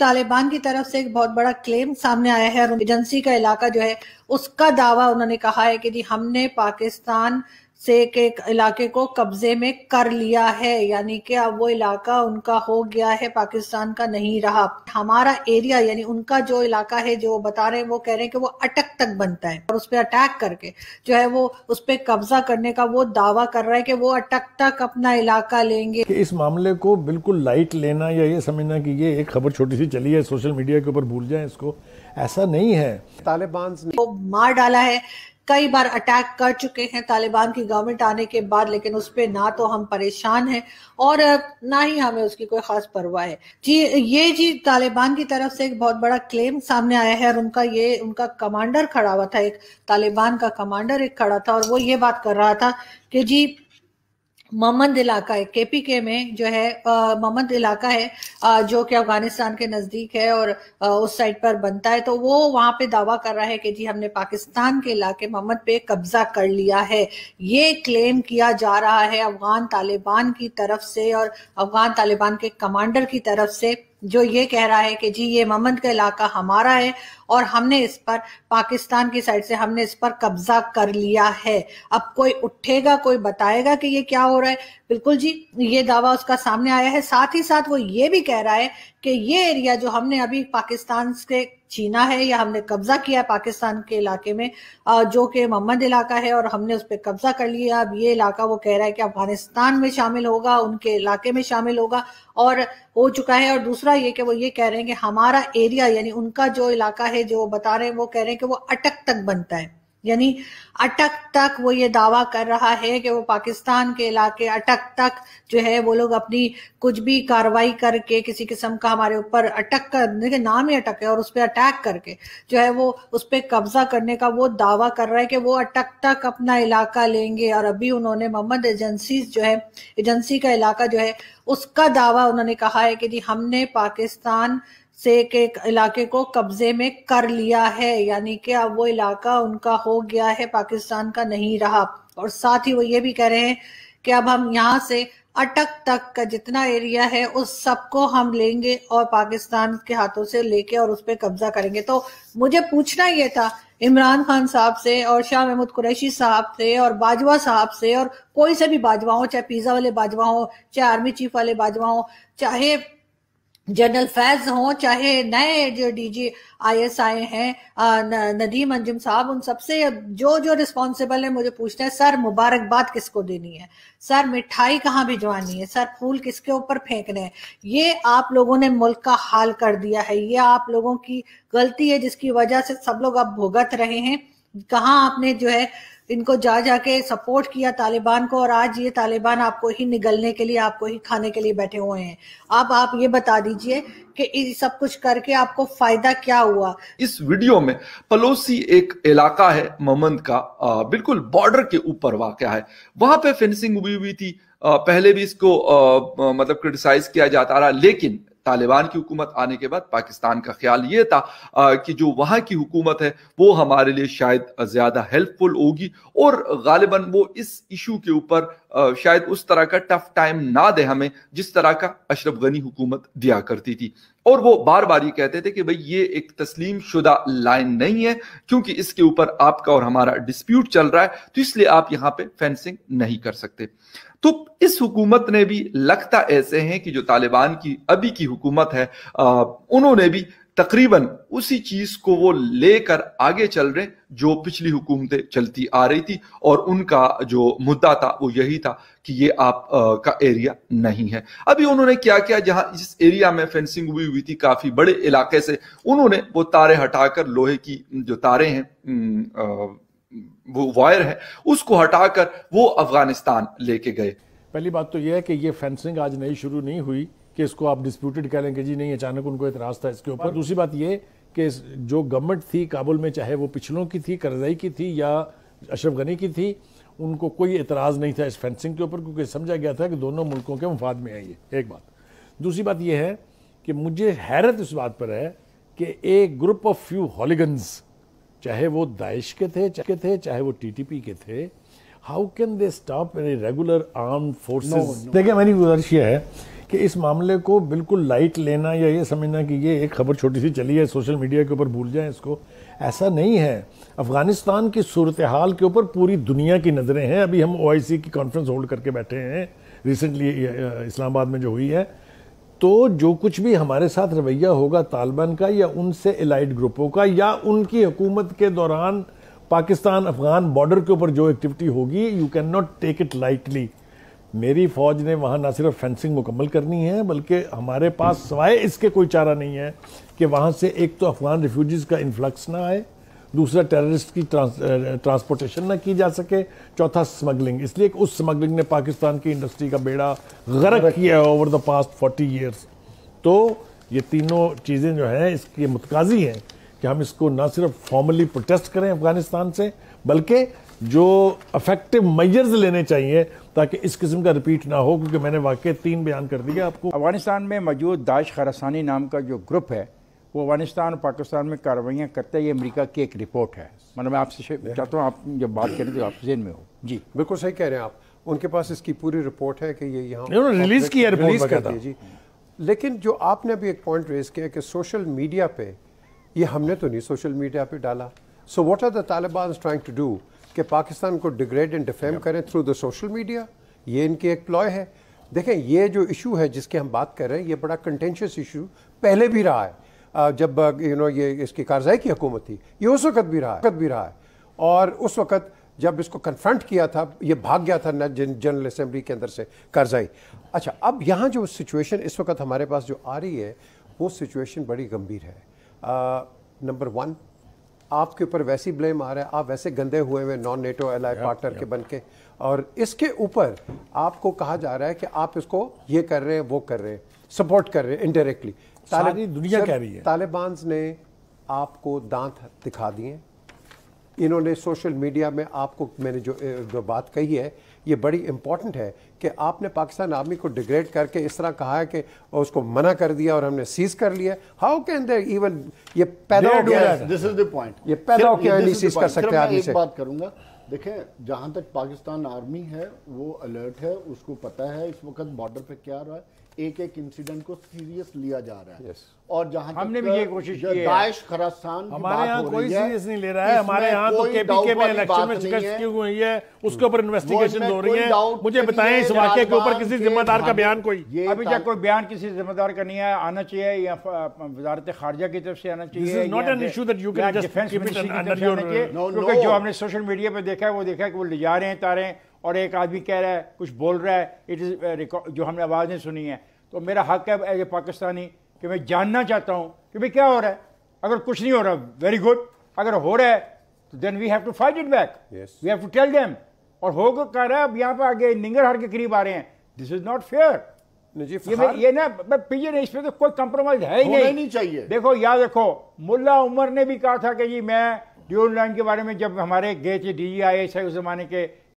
तालिबान की तरफ से एक बहुत बड़ा क्लेम सामने आया है और एजेंसी का इलाका जो है उसका दावा उन्होंने कहा है कि जी हमने पाकिस्तान से के इलाके को कब्जे में कर लिया है यानी कि अब वो इलाका उनका हो गया है पाकिस्तान का नहीं रहा हमारा एरिया यानी उनका जो इलाका है जो बता रहे हैं वो कह रहे हैं कि वो अटक तक बनता है और उस पर अटैक करके जो है वो उस पर कब्जा करने का वो दावा कर रहा है कि वो अटक तक अपना इलाका लेंगे कि इस मामले को बिल्कुल लाइट लेना या ये समझना की ये एक खबर छोटी सी चली है सोशल मीडिया के ऊपर भूल जाए इसको ऐसा नहीं है तालिबान ने मार डाला है कई बार अटैक कर चुके हैं तालिबान की गवर्नमेंट आने के बाद लेकिन उस पर ना तो हम परेशान हैं और ना ही हमें उसकी कोई खास परवाह है जी ये जी तालिबान की तरफ से एक बहुत बड़ा क्लेम सामने आया है और उनका ये उनका कमांडर खड़ा हुआ था एक तालिबान का कमांडर एक खड़ा था और वो ये बात कर रहा था कि जी ममंद इलाका है केपीके में जो है ममंद इलाका है आ, जो कि अफगानिस्तान के नज़दीक है और आ, उस साइड पर बनता है तो वो वहां पे दावा कर रहा है कि जी हमने पाकिस्तान के इलाके ममंद पे कब्जा कर लिया है ये क्लेम किया जा रहा है अफगान तालिबान की तरफ से और अफगान तालिबान के कमांडर की तरफ से जो ये कह रहा है कि जी ये ममंद का इलाका हमारा है और हमने इस पर पाकिस्तान की साइड से हमने इस पर कब्जा कर लिया है अब कोई उठेगा कोई बताएगा कि ये क्या हो रहा है बिल्कुल जी ये दावा उसका सामने आया है साथ ही साथ वो ये भी कह रहा है कि ये एरिया जो हमने अभी पाकिस्तान के छीना है या हमने कब्जा किया है पाकिस्तान के इलाके में जो कि मम्मद इलाका है और हमने उस पर कब्जा कर लिया अब ये इलाका वो कह रहा है कि अफगानिस्तान में शामिल होगा उनके इलाके में शामिल होगा और हो चुका है और दूसरा ये कि वो ये कह रहे हैं कि हमारा एरिया यानी उनका जो इलाका है जो बता रहे हैं वो कह रहे हैं कि वो अटक तक बनता है यानी अटक तक वो ये दावा कर रहा है कि वो पाकिस्तान के इलाके अटक तक जो है वो लोग अपनी कुछ भी कार्रवाई करके किसी किस्म का हमारे ऊपर अटक कर नाम ही अटक है और उस पर अटैक करके जो है वो उस पर कब्जा करने का वो दावा कर रहा है कि वो अटक तक अपना इलाका लेंगे और अभी उन्होंने मोहम्मद एजेंसी जो है एजेंसी का इलाका जो है उसका दावा उन्होंने कहा है कि जी हमने पाकिस्तान से के इलाके को कब्जे में कर लिया है यानी कि अब वो इलाका उनका हो गया है पाकिस्तान का नहीं रहा और साथ ही वो ये भी कह रहे हैं कि अब हम यहाँ से अटक तक का जितना एरिया है उस सबको हम लेंगे और पाकिस्तान के हाथों से लेके और उस पर कब्जा करेंगे तो मुझे पूछना ये था इमरान खान साहब से और शाह महमूद कुरैशी साहब से और बाजवा साहब से और कोई से भी बाजवा हो चाहे पिज्जा वाले बाजवा हो चाहे आर्मी चीफ वाले बाजवा हो चाहे जनरल फैज हों चाहे नए जो डीजी आईएस आए हैं नदीम अंजुम साहब उन सबसे जो जो रिस्पॉन्सिबल है मुझे पूछना है सर मुबारकबाद किसको देनी है सर मिठाई कहाँ भिजवानी है सर फूल किसके ऊपर फेंकने हैं ये आप लोगों ने मुल्क का हाल कर दिया है ये आप लोगों की गलती है जिसकी वजह से सब लोग अब भुगत रहे हैं कहाँ आपने जो है इनको जा जाके सपोर्ट किया तालिबान को और आज ये तालिबान आपको ही निगलने के लिए आपको ही खाने के लिए बैठे हुए हैं अब आप ये बता दीजिए कि सब कुछ करके आपको फायदा क्या हुआ इस वीडियो में पलोसी एक इलाका है ममंद का आ, बिल्कुल बॉर्डर के ऊपर वाक़ है वहां पे फेंसिंग हुई हुई थी आ, पहले भी इसको आ, मतलब क्रिटिसाइज किया जाता रहा लेकिन तालिबान की हुकूमत आने के बाद पाकिस्तान का ख्याल ये था आ, कि जो वहाँ की हुकूमत है वो हमारे लिए शायद ज़्यादा हेल्पफुल होगी और गालिबा वो इस इशू के ऊपर शायद उस तरह का टफ टाइम ना दे हमें जिस तरह का अशरफ गनी हुकूमत दिया करती थी और वो बार बार ये कहते थे कि भाई ये एक तस्लीम शुदा लाइन नहीं है क्योंकि इसके ऊपर आपका और हमारा डिस्प्यूट चल रहा है तो इसलिए आप यहाँ पे फेंसिंग नहीं कर सकते तो इस हुकूमत ने भी लगता ऐसे हैं कि जो तालिबान की अभी की हुकूमत है आ, उन्होंने भी तकरीबन उसी चीज को वो लेकर आगे चल रहे जो पिछली हुकूमतें चलती आ रही थी और उनका जो मुद्दा था वो यही था कि ये आप आ, का एरिया नहीं है अभी उन्होंने क्या किया जहां इस एरिया में फेंसिंग हुई हुई थी काफी बड़े इलाके से उन्होंने वो तारे हटाकर लोहे की जो तारे हैं वो वायर है उसको हटाकर वो अफगानिस्तान लेके गए पहली बात तो यह है कि ये फेंसिंग आज नई शुरू नहीं हुई कि इसको आप डिस्प्यूटेड कह लेंगे जी नहीं अचानक उनको इतराज था इसके ऊपर दूसरी बात ये कि जो गवर्नमेंट थी काबुल में चाहे वो पिछलों की थी करजई की थी या अशरफ गनी की थी उनको कोई एतराज़ नहीं था इस फेंसिंग के ऊपर क्योंकि समझा गया था कि दोनों मुल्कों के मफाद में है ये एक बात दूसरी बात यह है कि मुझे हैरत इस बात पर है कि एक ग्रुप ऑफ फ्यू हॉलीगन्स चाहे वो दाइश के थे चाहे थे चाहे वो टीटीपी के थे how can they stop regular arm forces देखिए मेरी गुजारिश ये है कि इस मामले को बिल्कुल लाइट लेना या ये समझना कि ये एक खबर छोटी सी चली है सोशल मीडिया के ऊपर भूल जाए इसको ऐसा नहीं है अफ़गानिस्तान की सूरत हाल के ऊपर पूरी दुनिया की नज़रें हैं अभी हम ओ की कॉन्फ्रेंस होल्ड करके बैठे हैं रिसेंटली इस्लामाबाद में जो हुई है तो जो कुछ भी हमारे साथ रवैया होगा तालिबान का या उनसे एलाइड ग्रुपों का या उनकी हुकूमत के दौरान पाकिस्तान अफगान बॉर्डर के ऊपर जो एक्टिविटी होगी you can not take it lightly मेरी फौज ने वहाँ ना सिर्फ फेंसिंग मुकम्मल करनी है बल्कि हमारे पास सवाए इसके कोई चारा नहीं है कि वहाँ से एक तो अफगान रिफ्यूजीज़ का इन्फ्लक्स ना आए दूसरा टेररिस्ट की ट्रांस ट्रांसपोर्टेशन ना की जा सके चौथा स्मगलिंग इसलिए उस स्मगलिंग ने पाकिस्तान की इंडस्ट्री का बेड़ा गर्क किया है over the past forty years तो ये तीनों चीज़ें जो हैं इसकी मुतकाजी हैं कि हम इसको ना सिर्फ फॉर्मली प्रोटेस्ट करें अफगानिस्तान से बल्कि जो अफेक्टिव मेजर्स लेने चाहिए ताकि इस किस्म का रिपीट ना हो क्योंकि मैंने वाकई तीन बयान कर दिया आपको अफगानिस्तान में मौजूद दाइश खरासानी नाम का जो ग्रुप है वो अफगानिस्तान और पाकिस्तान में कार्रवाइयाँ करता है ये अमेरिका की एक रिपोर्ट है मतलब मैं आपसे चाहता हूँ आप जब बात करें तो आप जेन में हो जी बिल्कुल सही कह रहे हैं आप उनके पास इसकी पूरी रिपोर्ट है कि ये यहाँ रिलीज़ किया रिलीज़ कर दिया जी लेकिन जो आपने अभी एक पॉइंट रेज किया कि सोशल मीडिया पे ये हमने तो नहीं सोशल मीडिया पे डाला so what are the Taliban trying to do कि पाकिस्तान को डिग्रेड एंड डिफेम करें थ्रू द सोशल मीडिया ये इनकी एक प्लॉय है देखें ये जो इशू है जिसके हम बात कर रहे हैं ये बड़ा कंटेंशियस इशू पहले भी रहा है जब यू नो ये इसकी कार्रवाई की हुकूमत थी ये उस वक्त भी रहा है वक्त भी रहा है और उस वक्त जब इसको कन्फ्रंट किया था ये भाग गया था जनरल असम्बली के अंदर से कार्रवाई अच्छा अब यहाँ जो सिचुएशन इस वक्त हमारे पास जो आ रही है वो सिचुएशन बड़ी गंभीर है नंबर वन आपके ऊपर वैसी ब्लेम आ रहा है आप वैसे गंदे हुए हुए non NATO ally partner के बन के और इसके ऊपर आपको कहा जा रहा है कि आप इसको ये कर रहे हैं वो कर रहे हैं सपोर्ट कर रहे हैं इनडायरेक्टली दुनिया कह रही है तालिबान ने आपको दांत दिखा दिए इन्होंने सोशल मीडिया में आपको मैंने जो जो बात कही है ये बड़ी इम्पॉर्टेंट है कि आपने पाकिस्तान आर्मी को डिग्रेड करके इस तरह कहा है कि उसको मना कर दिया और हमने सीज कर लिया हाउ कैन दे इवन ये पैदा हो गया दिस इज द पॉइंट ये पैदा हो गया नहीं सीज कर सकते आर्मी से बात करूंगा देखें जहां तक पाकिस्तान आर्मी है वो अलर्ट है उसको पता है इस वक्त बॉर्डर पे क्या रहा है एक एक इंसिडेंट को सीरियस लिया जा रहा है yes. और जहां हमने भी ये कोशिश की दाइश खरासान हमारे यहाँ कोई सीरियस नहीं ले रहा है हमारे यहाँ तो केपीके में इलेक्शन में शिकस्त क्यों हुई है हम्म। उसके ऊपर इन्वेस्टिगेशन हो रही है मुझे बताएं इस वाक्य के ऊपर किसी जिम्मेदार का बयान कोई अभी तक कोई बयान किसी जिम्मेदार का नहीं आया आना चाहिए या वजारत खारजा की तरफ से आना चाहिए not an issue that you can defence क्योंकि जो हमने सोशल मीडिया पर देखा है वो देखा है कि वो ले जा रहे हैं तारें और एक आदमी कह रहा है कुछ बोल रहा है इट इज़ uh, जो हमने आवाज़ नहीं सुनी है तो मेरा हक है एज ए पाकिस्तानी कि मैं जानना चाहता हूँ कि भाई क्या हो रहा है अगर कुछ नहीं हो रहा वेरी गुड अगर हो रहा है तो then we have to fight it back we have to tell them और हो कह रहा है अब यहाँ पर आगे निंगर हार के करीब आ रहे हैं दिस इज नॉट फेयर ये, ये ना पीजे नहीं इसमें तो कोई कंप्रोमाइज है ही नहीं।, नहीं चाहिए देखो याद रखो मुल्ला उमर ने भी कहा था कि जी मैं ड्यूल लाइन के बारे में जब हमारे गए थे डी आई एस उस जमाने के